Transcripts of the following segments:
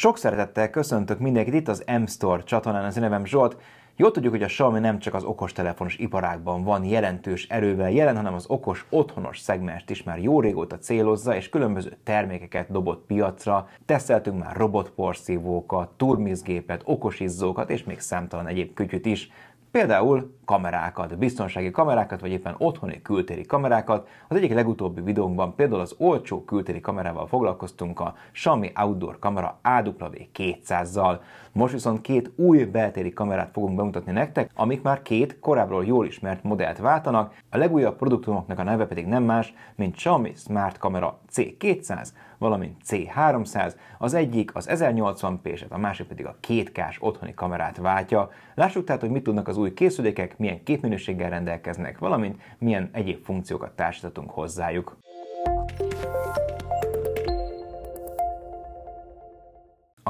Sok szeretettel köszöntök mindenkit itt az M-Store csatornán, az én nevem Zsolt. Jó tudjuk, hogy a Xiaomi nem csak az okostelefonos iparágban van jelentős erővel jelen, hanem az okos otthonos szegmest is már jó régóta célozza, és különböző termékeket dobott piacra. Teszteltünk már robotporszívókat, turmizgépet, okosizzókat és még számtalan egyéb kütyüt is. Például kamerákat, biztonsági kamerákat, vagy éppen otthoni kültéri kamerákat. Az egyik legutóbbi videónkban például az olcsó kültéri kamerával foglalkoztunk a Xiaomi Outdoor kamera AW200-zal. Most viszont két új beltéri kamerát fogunk bemutatni nektek, amik már két korábbról jól ismert modellt váltanak, a legújabb produktumoknak a neve pedig nem más, mint Xiaomi Smart Camera C200, valamint C300, az egyik az 1080p-set, hát a másik pedig a 2K-s otthoni kamerát váltja. Lássuk tehát, hogy mit tudnak az új készülékek, milyen képminőséggel rendelkeznek, valamint milyen egyéb funkciókat társítatunk hozzájuk.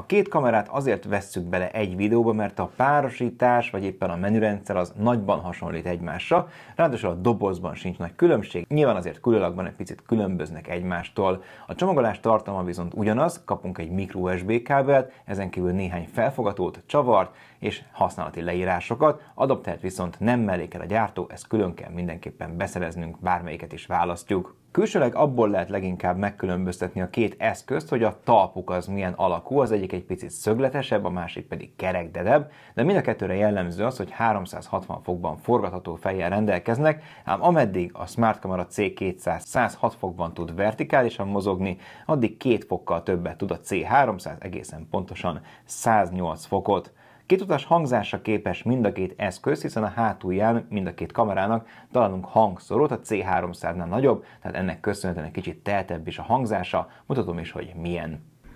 két kamerát azért vesszük bele egy videóba, mert a párosítás vagy éppen a menürendszer az nagyban hasonlít egymásra, ráadásul a dobozban sincs nagy különbség, nyilván azért különlagban egy picit különböznek egymástól. A csomagolás tartalma viszont ugyanaz, kapunk egy micro USB kábelt, ezen kívül néhány felfogatót, csavart és használati leírásokat, adaptert viszont nem mellékel a gyártó, ezt külön kell mindenképpen beszereznünk, bármelyiket is választjuk. Külsőleg abból lehet leginkább megkülönböztetni a két eszközt, hogy a talpuk az milyen alakú, az egyik egy picit szögletesebb, a másik pedig kerekdedebb, de mind a kettőre jellemző az, hogy 360 fokban forgatható fejjel rendelkeznek, ám ameddig a Camera C200 106 fokban tud vertikálisan mozogni, addig két fokkal többet tud a C300 egészen pontosan 108 fokot. Két utas hangzásra képes mind a két eszköz, hiszen a hátulján mind a két kamerának találunk hangszorót, a C300-nál nagyobb, tehát ennek köszönhetően egy kicsit teltebb is a hangzása, mutatom is, hogy milyen.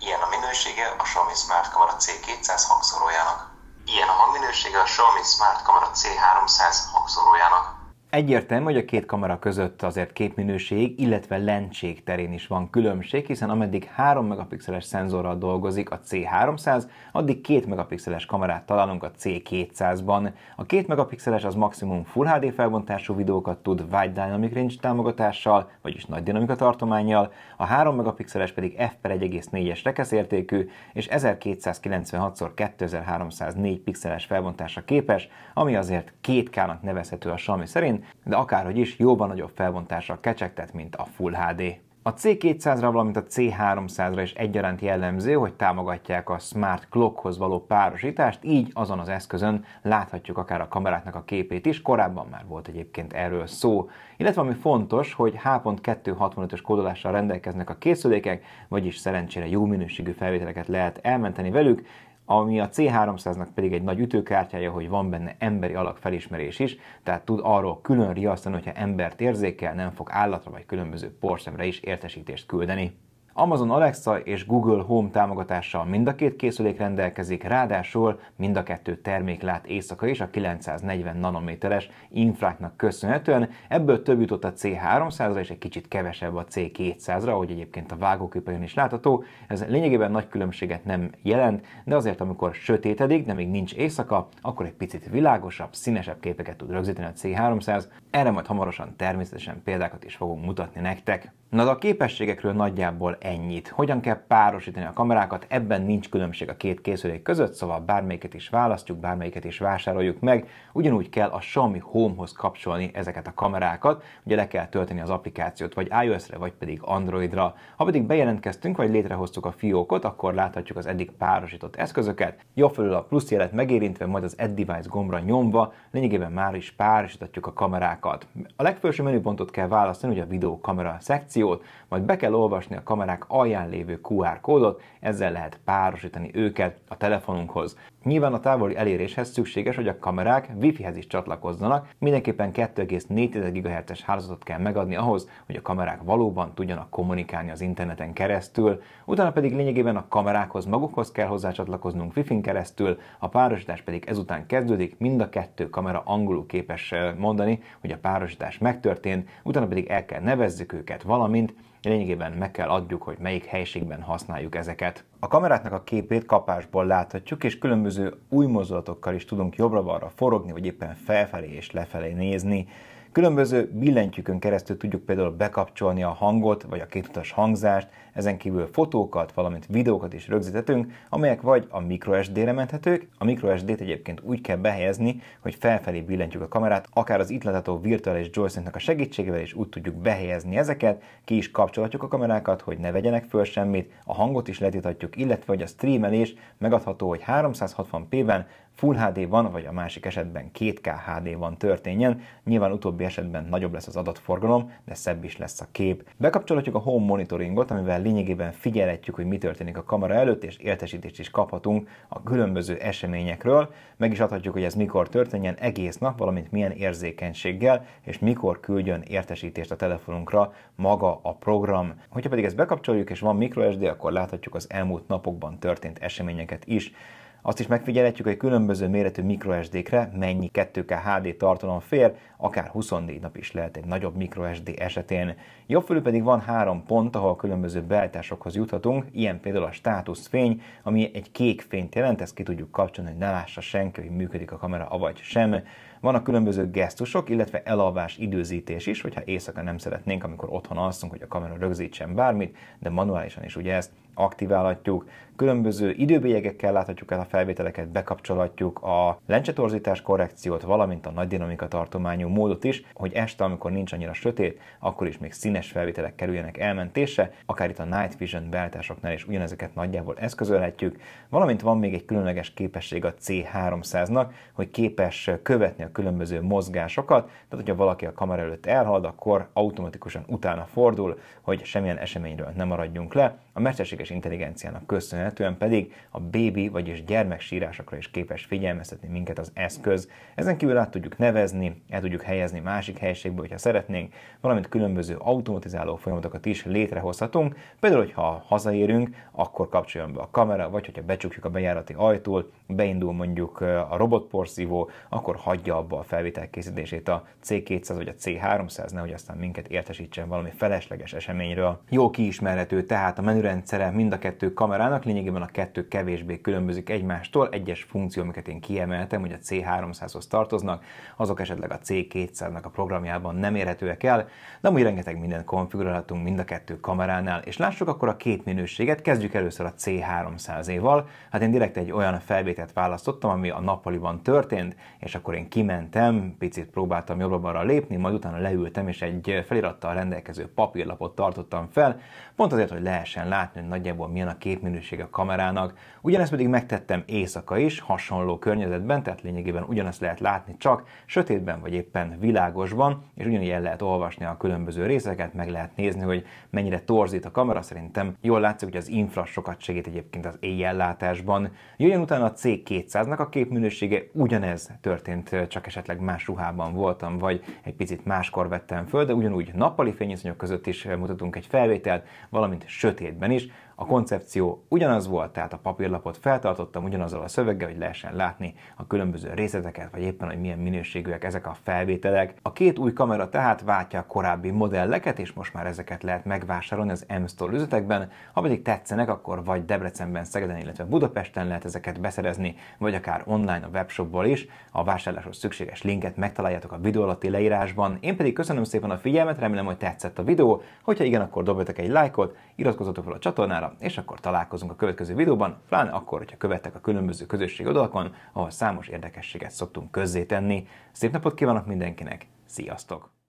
Ilyen a minősége a Xiaomi Smart Camera C200 hangszorójának. Ilyen a hangminősége a Xiaomi Smart Camera C300 hangszorójának. Egyértelmű, hogy a két kamera között azért képminőség, illetve lentség terén is van különbség, hiszen ameddig 3 megapixeles szenzorral dolgozik a C300, addig 2 megapixeles kamerát találunk a C200-ban. A 2 megapixeles az maximum Full HD felbontású videókat tud Wide Dynamic Range támogatással, vagyis nagy dinamika tartományjal, a 3 megapixeles pedig f/1,4-es rekeszértékű és 1296x2304 pixeles felbontásra képes, ami azért 2K-nak nevezhető a Xiaomi szerint, de akárhogy is jóval nagyobb felbontással kecsegtet, mint a Full HD. A C200-ra, valamint a C300-ra is egyaránt jellemző, hogy támogatják a smart clockhoz való párosítást, így azon az eszközön láthatjuk akár a kameráknak a képét is, korábban már volt egyébként erről szó. Illetve ami fontos, hogy H.265-ös kódolással rendelkeznek a készülékek, vagyis szerencsére jó minőségű felvételeket lehet elmenteni velük, ami a C300-nak pedig egy nagy ütőkártyája, hogy van benne emberi alak felismerés is, tehát tud arról külön riasztani, hogyha embert érzékel, nem fog állatra vagy különböző porszemre is értesítést küldeni. Amazon Alexa és Google Home támogatással mind a két készülék rendelkezik, ráadásul mind a kettő termék lát éjszaka is a 940 nanométeres infráknak köszönhetően, ebből több jutott a C300-ra és egy kicsit kevesebb a C200-ra, ahogy egyébként a vágóképen is látható. Ez lényegében nagy különbséget nem jelent, de azért amikor sötétedik, de még nincs éjszaka, akkor egy picit világosabb, színesebb képeket tud rögzíteni a C300. Erre majd hamarosan természetesen példákat is fogunk mutatni nektek. Na de a képességekről nagyjából ennyit. Hogyan kell párosítani a kamerákat, ebben nincs különbség a két készülék között, szóval bármelyiket is választjuk, bármelyiket is vásároljuk meg, ugyanúgy kell a Xiaomi Home-hoz kapcsolni ezeket a kamerákat, ugye le kell tölteni az applikációt vagy iOS-re, vagy pedig Androidra. Ha pedig bejelentkeztünk, vagy létrehoztuk a fiókot, akkor láthatjuk az eddig párosított eszközöket, jobb felül a plusz jelet megérintve, majd az Add Device gombra nyomva, lényegében már is párosítatjuk a kamerákat. A legfelső menüpontot kell választani, ugye a videó kamera szekció, akciót, majd be kell olvasni a kamerák alján lévő QR kódot, ezzel lehet párosítani őket a telefonunkhoz. Nyilván a távoli eléréshez szükséges, hogy a kamerák Wi-Fi-hez is csatlakozzanak, mindenképpen 2,4 GHz-es hálózatot kell megadni ahhoz, hogy a kamerák valóban tudjanak kommunikálni az interneten keresztül, utána pedig lényegében a kamerákhoz magukhoz kell hozzácsatlakoznunk Wi-Fi-n keresztül, a párosítás pedig ezután kezdődik, mind a kettő kamera angolul képes eh, mondani, hogy a párosítás megtörtént, utána pedig el kell nevezzük őket valami valamint lényegében meg kell adjuk, hogy melyik helységben használjuk ezeket. A kameráknak a képét kapásból láthatjuk, és különböző új mozdulatokkal is tudunk jobbra-balra forogni, vagy éppen felfelé és lefelé nézni. Különböző billentyűkön keresztül tudjuk például bekapcsolni a hangot, vagy a kétutas hangzást, ezen kívül fotókat, valamint videókat is rögzítetünk, amelyek vagy a microSD-re menthetők, a microSD-t egyébként úgy kell behelyezni, hogy felfelé billentyük a kamerát, akár az itt látható virtuális joysticknak a segítségével is úgy tudjuk behelyezni ezeket, ki is kapcsolhatjuk a kamerákat, hogy ne vegyenek föl semmit, a hangot is letíthatjuk, illetve hogy a streamelés megadható, hogy 360p-ben Full HD van, vagy a másik esetben 2K HD van történjen. Nyilván utóbbi esetben nagyobb lesz az adatforgalom, de szebb is lesz a kép. Bekapcsolhatjuk a home monitoringot, amivel lényegében figyelhetjük, hogy mi történik a kamera előtt, és értesítést is kaphatunk a különböző eseményekről. Meg is adhatjuk, hogy ez mikor történjen egész nap, valamint milyen érzékenységgel, és mikor küldjön értesítést a telefonunkra maga a program. Hogyha pedig ezt bekapcsoljuk, és van microSD, akkor láthatjuk az elmúlt napokban történt eseményeket is. Azt is megfigyelhetjük, hogy különböző méretű microSD-kre mennyi 2K HD tartalom fér, akár 24 nap is lehet egy nagyobb microSD esetén. Jobb fölül pedig van három pont, ahol különböző beállításokhoz juthatunk, ilyen például a státuszfény, ami egy kék fényt jelent, ezt ki tudjuk kapcsolni, hogy ne lássa senki, hogy működik a kamera, avagy sem. a különböző gesztusok, illetve elalvás időzítés is, hogyha éjszaka nem szeretnénk, amikor otthon alszunk, hogy a kamera rögzítsen bármit, de manuálisan is ugye ezt aktiválhatjuk, különböző időbélyegekkel láthatjuk el a felvételeket, bekapcsolhatjuk a lencsetorzítás korrekciót, valamint a nagy dinamika tartományú módot is, hogy este, amikor nincs annyira sötét, akkor is még színes felvételek kerüljenek elmentése, akár itt a Night Vision beállításoknál is ugyanezeket nagyjából eszközölhetjük, valamint van még egy különleges képesség a C300-nak, hogy képes követni a különböző mozgásokat, tehát hogyha valaki a kamera előtt elhalad, akkor automatikusan utána fordul, hogy semmilyen eseményről nem maradjunk le. A mesterséges mesterséges intelligenciának köszönhetően pedig a bébi, vagyis gyermeksírásokra is képes figyelmeztetni minket az eszköz. Ezen kívül át tudjuk nevezni, el tudjuk helyezni másik helységbe, hogyha szeretnénk, valamint különböző automatizáló folyamatokat is létrehozhatunk, például, hogyha hazaérünk, akkor kapcsoljon be a kamera, vagy hogyha becsukjuk a bejárati ajtót, beindul mondjuk a robotporszívó, akkor hagyja abba a felvétel készítését a C200 vagy a C300, nehogy aztán minket értesítsen valami felesleges eseményről. Jó kiismerhető tehát a menürendszere, megfelelnek mind a kettő kamerának, lényegében a kettő kevésbé különbözik egymástól, egyes funkció, amiket én kiemeltem, hogy a C300-hoz tartoznak, azok esetleg a C200-nak a programjában nem érhetőek el, de amúgy rengeteg mindent konfigurálhatunk mind a kettő kameránál, és lássuk akkor a két minőséget, kezdjük először a C300-éval, hát én direkt egy olyan felvételt választottam, ami a nappaliban történt, és akkor én kimentem, picit próbáltam jobbra-balra lépni, majd utána leültem, és egy felirattal rendelkező papírlapot tartottam fel, pont azért, hogy lehessen látni, hogy nagyjából milyen a képminőség a kamerának. Ugyanezt pedig megtettem éjszaka is, hasonló környezetben, tehát lényegében ugyanezt lehet látni csak sötétben vagy éppen világosban, és ugyanígy el lehet olvasni a különböző részeket, meg lehet nézni, hogy mennyire torzít a kamera. Szerintem jól látszik, hogy az infra sokat segít egyébként az éjjellátásban. Jöjjön utána a C200-nak a képminősége, ugyanez történt, csak esetleg más ruhában voltam, vagy egy picit máskor vettem föl, de ugyanúgy nappali fényviszonyok között is mutatunk egy felvételt, valamint sötétben is, a koncepció ugyanaz volt, tehát a papírlapot feltartottam ugyanazzal a szöveggel, hogy lehessen látni a különböző részleteket, vagy éppen, hogy milyen minőségűek ezek a felvételek. A két új kamera tehát váltja a korábbi modelleket, és most már ezeket lehet megvásárolni az M-Store üzletekben, ha pedig tetszenek, akkor vagy Debrecenben, Szegeden, illetve Budapesten lehet ezeket beszerezni, vagy akár online a webshopból is. A vásárláshoz szükséges linket megtaláljátok a videó alatti leírásban. Én pedig köszönöm szépen a figyelmet, remélem, hogy tetszett a videó. Hogyha igen, akkor dobjatok egy lájkot, iratkozzatok fel a csatornára, csatornára, és akkor találkozunk a következő videóban, pláne akkor, hogyha követtek a különböző közösségi oldalakon, ahol számos érdekességet szoktunk közzétenni. Szép napot kívánok mindenkinek, sziasztok!